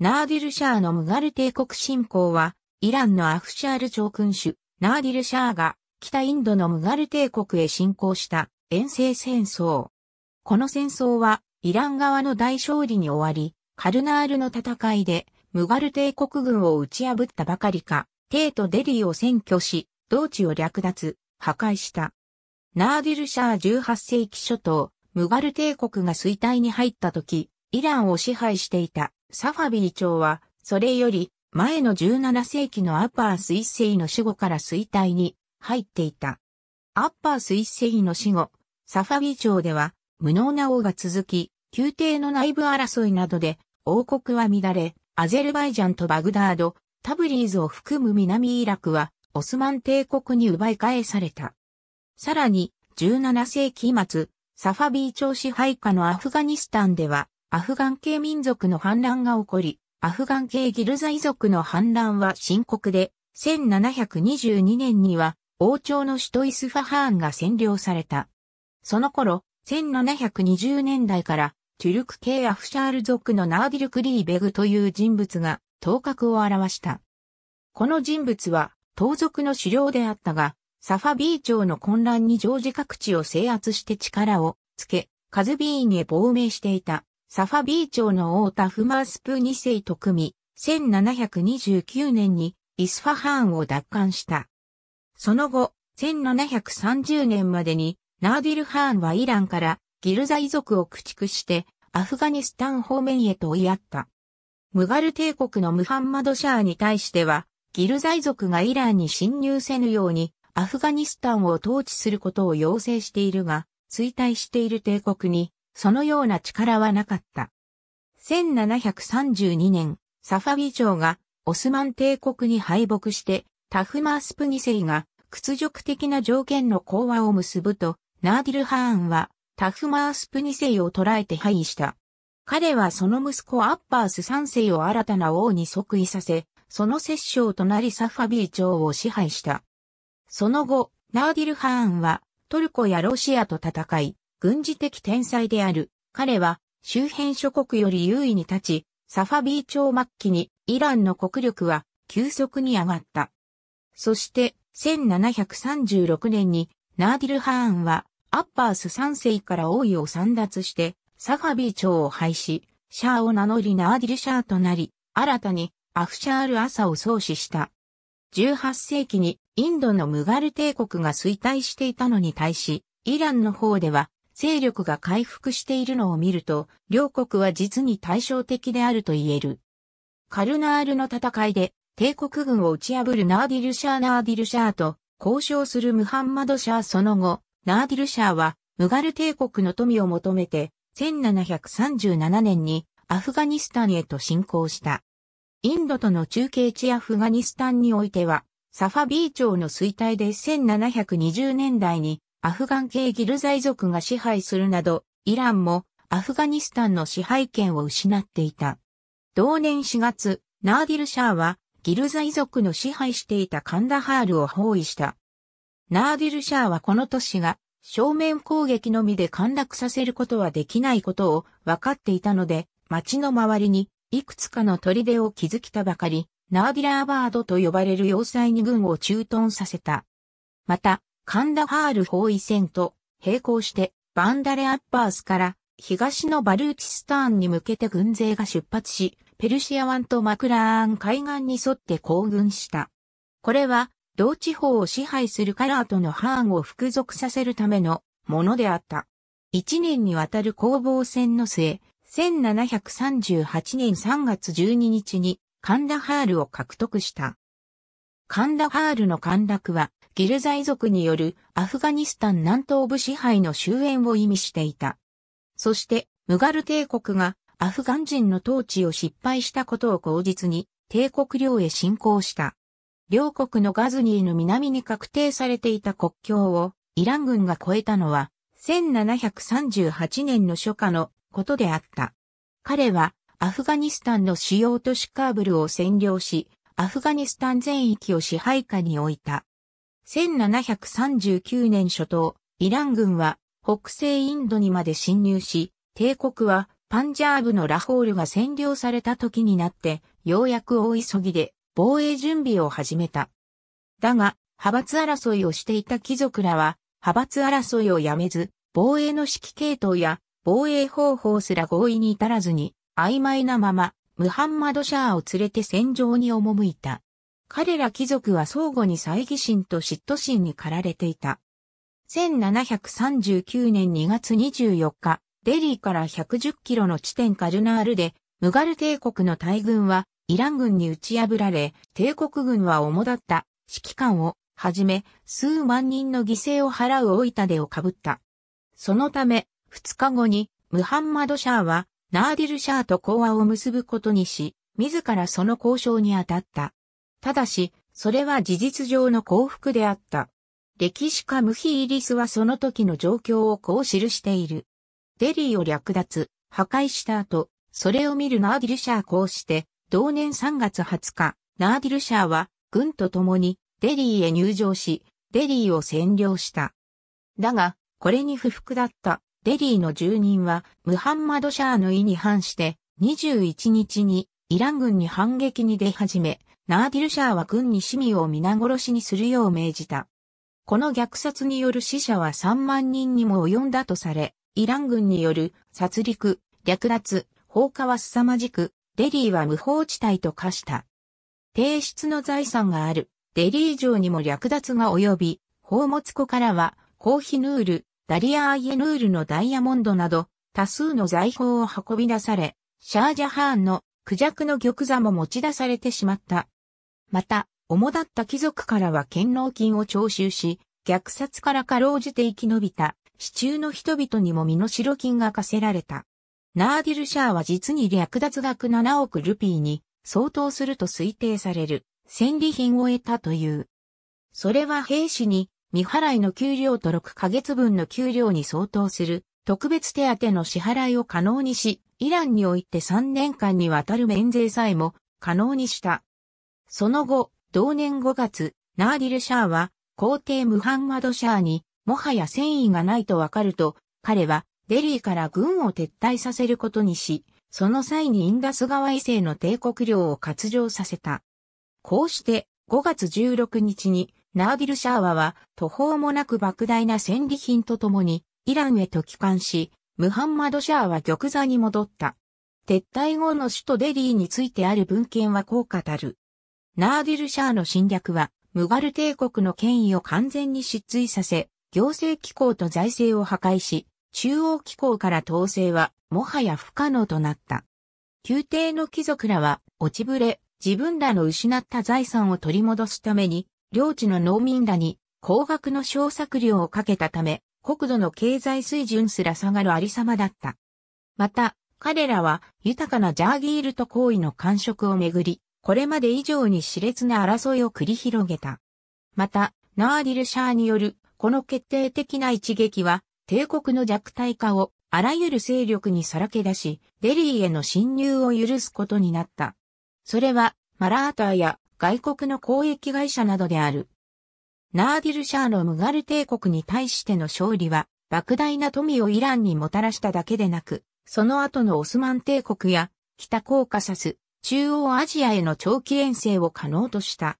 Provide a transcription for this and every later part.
ナーディルシャーのムガル帝国侵攻は、イランのアフシャール朝君主、ナーディルシャーが、北インドのムガル帝国へ侵攻した遠征戦争。この戦争は、イラン側の大勝利に終わり、カルナールの戦いで、ムガル帝国軍を打ち破ったばかりか、帝都デリーを占拠し、同地を略奪、破壊した。ナーディルシャー18世紀初頭、ムガル帝国が衰退に入った時、イランを支配していたサファビー朝は、それより前の17世紀のアッパース一世の死後から衰退に入っていた。アッパース一世の死後、サファビー朝では無能な王が続き、宮廷の内部争いなどで王国は乱れ、アゼルバイジャンとバグダード、タブリーズを含む南イラクはオスマン帝国に奪い返された。さらに、17世紀末、サファビー朝支配下のアフガニスタンでは、アフガン系民族の反乱が起こり、アフガン系ギルザ遺族の反乱は深刻で、1722年には王朝の首都イスファハーンが占領された。その頃、1720年代からトゥルク系アフシャール族のナーギル・クリーベグという人物が頭角を現した。この人物は盗賊の狩猟であったが、サファビー朝の混乱に常時各地を制圧して力をつけ、カズビーに亡命していた。サファビー町の王タフマースプ2世と組み、1729年にイスファハーンを奪還した。その後、1730年までにナーディル・ハーンはイランからギルザ遺族を駆逐してアフガニスタン方面へと追いやった。ムガル帝国のムハンマド・シャーに対しては、ギルザ遺族がイランに侵入せぬようにアフガニスタンを統治することを要請しているが、衰退している帝国にそのような力はなかった。1732年、サファビ朝がオスマン帝国に敗北して、タフマースプニセイが屈辱的な条件の講和を結ぶと、ナーディル・ハーンはタフマースプニセイを捕らえて敗した。彼はその息子アッバース三世を新たな王に即位させ、その摂政となりサファビー朝を支配した。その後、ナーディル・ハーンはトルコやロシアと戦い、軍事的天才である。彼は周辺諸国より優位に立ち、サファビー朝末期にイランの国力は急速に上がった。そして1736年にナーディル・ハーンはアッパース3世から王位を散奪してサファビー朝を廃止、シャーを名乗りナーディル・シャーとなり、新たにアフシャール・アサを創始した。18世紀にインドのムガル帝国が衰退していたのに対し、イランの方では勢力が回復しているのを見ると、両国は実に対照的であると言える。カルナールの戦いで、帝国軍を打ち破るナーディルシャーナーディルシャーと交渉するムハンマドシャーその後、ナーディルシャーはムガル帝国の富を求めて1737年にアフガニスタンへと侵攻した。インドとの中継地アフガニスタンにおいては、サファビー朝の衰退で1720年代にアフガン系ギルザイ族が支配するなど、イランもアフガニスタンの支配権を失っていた。同年4月、ナーディル・シャーはギルザイ族の支配していたカンダハールを包囲した。ナーディル・シャーはこの都市が正面攻撃のみで陥落させることはできないことを分かっていたので、町の周りにいくつかの砦を築きたばかり、ナーディラーバードと呼ばれる要塞に軍を駐屯させた。また、カンダハール包囲戦と並行してバンダレアッパースから東のバルーチスターンに向けて軍勢が出発し、ペルシア湾とマクラーン海岸に沿って行軍した。これは、同地方を支配するカラーとのハーンを服属させるためのものであった。一年にわたる攻防戦の末、1738年3月12日にカンダハールを獲得した。カンダハールの陥落は、ギルザイ族によるアフガニスタン南東部支配の終焉を意味していた。そして、ムガル帝国がアフガン人の統治を失敗したことを口実に、帝国領へ侵攻した。両国のガズニーの南に確定されていた国境をイラン軍が越えたのは1738年の初夏のことであった。彼はアフガニスタンの主要都市カーブルを占領し、アフガニスタン全域を支配下に置いた。1739年初頭、イラン軍は北西インドにまで侵入し、帝国はパンジャーブのラホールが占領された時になって、ようやく大急ぎで防衛準備を始めた。だが、派閥争いをしていた貴族らは、派閥争いをやめず、防衛の指揮系統や防衛方法すら合意に至らずに、曖昧なまま、ムハンマド・シャーを連れて戦場に赴いた。彼ら貴族は相互に猜疑心と嫉妬心に駆られていた。1739年2月24日、デリーから110キロの地点カルナールで、ムガル帝国の大軍はイラン軍に打ち破られ、帝国軍は主だった指揮官をはじめ数万人の犠牲を払う大板でをかぶった。そのため、2日後にムハンマド・シャーはナーディル・シャーと講和を結ぶことにし、自らその交渉に当たった。ただし、それは事実上の幸福であった。歴史家ムヒイリスはその時の状況をこう記している。デリーを略奪、破壊した後、それを見るナーディルシャーこうして、同年3月20日、ナーディルシャーは、軍と共に、デリーへ入場し、デリーを占領した。だが、これに不服だったデリーの住人は、ムハンマド・シャーの意に反して、21日にイラン軍に反撃に出始め、ナーディルシャーは軍に市民を皆殺しにするよう命じた。この虐殺による死者は3万人にも及んだとされ、イラン軍による殺戮、略奪、放火は凄まじく、デリーは無法地帯と化した。提出の財産がある、デリー城にも略奪が及び、宝物庫からは、コーヒヌール、ダリア・アイエヌールのダイヤモンドなど、多数の財宝を運び出され、シャージャハーンのクジャクの玉座も持ち出されてしまった。また、主だった貴族からは権納金を徴収し、虐殺からかろうじて生き延びた、市中の人々にも身の代金が課せられた。ナーディルシャーは実に略奪額7億ルピーに相当すると推定される戦利品を得たという。それは兵士に未払いの給料と6ヶ月分の給料に相当する特別手当の支払いを可能にし、イランにおいて3年間にわたる免税さえも可能にした。その後、同年5月、ナーディル・シャーは、皇帝ムハンマド・シャーに、もはや戦意がないとわかると、彼は、デリーから軍を撤退させることにし、その際にインダス川以西の帝国領を割譲させた。こうして、5月16日に、ナーディル・シャーワは、途方もなく莫大な戦利品とともに、イランへと帰還し、ムハンマド・シャーは玉座に戻った。撤退後の首都デリーについてある文献はこう語る。ナーディルシャーの侵略は、ムガル帝国の権威を完全に失墜させ、行政機構と財政を破壊し、中央機構から統制は、もはや不可能となった。宮廷の貴族らは、落ちぶれ、自分らの失った財産を取り戻すために、領地の農民らに、高額の小作料をかけたため、国土の経済水準すら下がるありさまだった。また、彼らは豊かなジャーギールと行為の感触をめぐり、これまで以上に熾烈な争いを繰り広げた。また、ナーディル・シャーによる、この決定的な一撃は、帝国の弱体化を、あらゆる勢力にさらけ出し、デリーへの侵入を許すことになった。それは、マラーターや外国の交易会社などである。ナーディル・シャーのムガル帝国に対しての勝利は、莫大な富をイランにもたらしただけでなく、その後のオスマン帝国や、北コーカサス、中央アジアへの長期遠征を可能とした。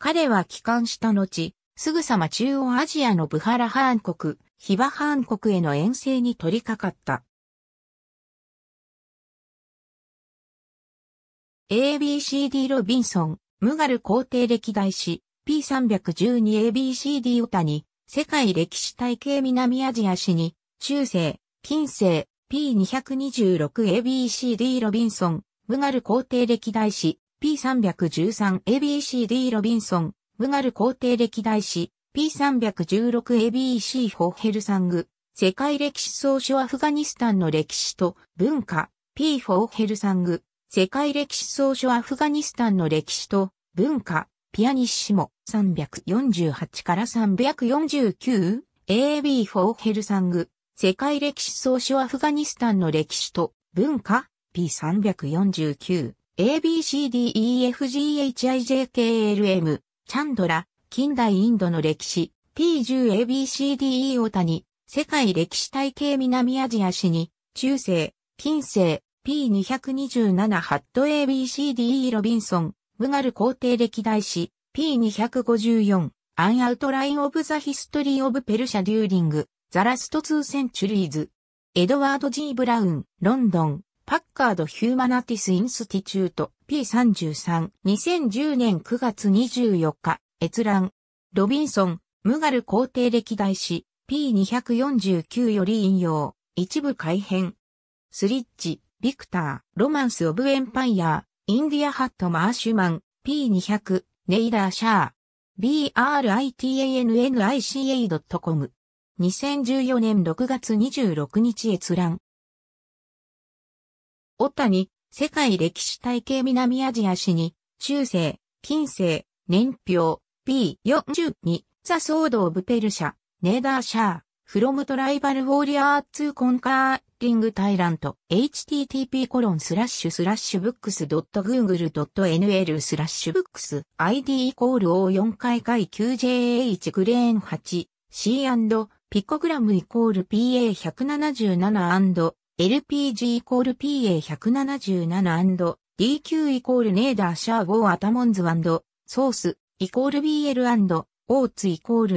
彼は帰還した後、すぐさま中央アジアのブハラハーン国、ヒバハーン国への遠征に取り掛かった。ABCD ロビンソン、ムガル皇帝歴代史 P312ABCD オタに、世界歴史体系南アジア史に、中世、近世 P226ABCD ロビンソン、ムガル皇帝歴代史 P313ABCD ロビンソン、ムガル皇帝歴代史 P316ABC ホッヘルサング、世界歴史総書アフガニスタンの歴史と文化 P ホッヘルサング、世界歴史総書アフガニスタンの歴史と文化ピアニッシモ348から 349AB フォーヘルサング世界歴史総書アフガニスタンの歴史と文化 p 3 4 9 ABCDEFGHIJKLM、チャンドラ、近代インドの歴史、P10ABCDE オタニ、世界歴史体系南アジア史に、中世、近世、P227 ハット ABCDE ロビンソン、ムガル皇帝歴代史、P254、アンアウトラインオブザヒストリーオブペルシャデューリング、ザラストツーセンチュリーズ、エドワード・ G・ ブラウン、ロンドン、パッカード・ヒューマナティス・インスティチュート P33 2010年9月24日閲覧ロビンソン・ムガル皇帝歴代史 P249 より引用一部改編スリッジ、ビクター・ロマンス・オブ・エンパイアインディア・ハット・マーシュマン P200 ネイダー・シャー britannica.com2014 年6月26日閲覧小谷、世界歴史体系南アジア史に、中世、近世、年表、p 4 2ザ・ソード・オブペルシャ、ネーダーシャー、フロムトライバルウォーリアーー・コンカーリングタイラント、http コロンスラッシュスラッシュブックス .google.nl スラッシュブックス ID イコール O4 回回 9JH グレーン 8C& ピコグラムイコール PA177& LPG イコール PA177& DQ イコールネーダーシャーゴーアタモンズソースイコール BL& o ーツイコール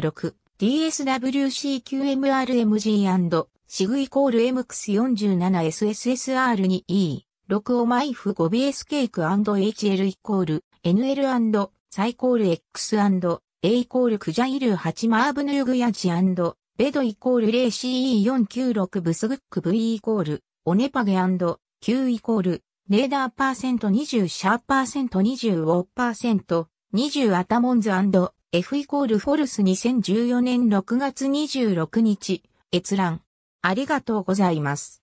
6DSWCQMRMG& シグイコール MX47SSSR2E 6オマイフ 5BS ケーク &HL イコール NL& サイコール X& A イコールクジャイル8マーブヌーグヤジベドイコール 0CE496 ブスグック V イコール、オネパゲ &Q イコール、レーダーパーセント20シャーパーセント20ウォーパーセント20アタモンズ &F イコールフォルス2014年6月26日、閲覧。ありがとうございます。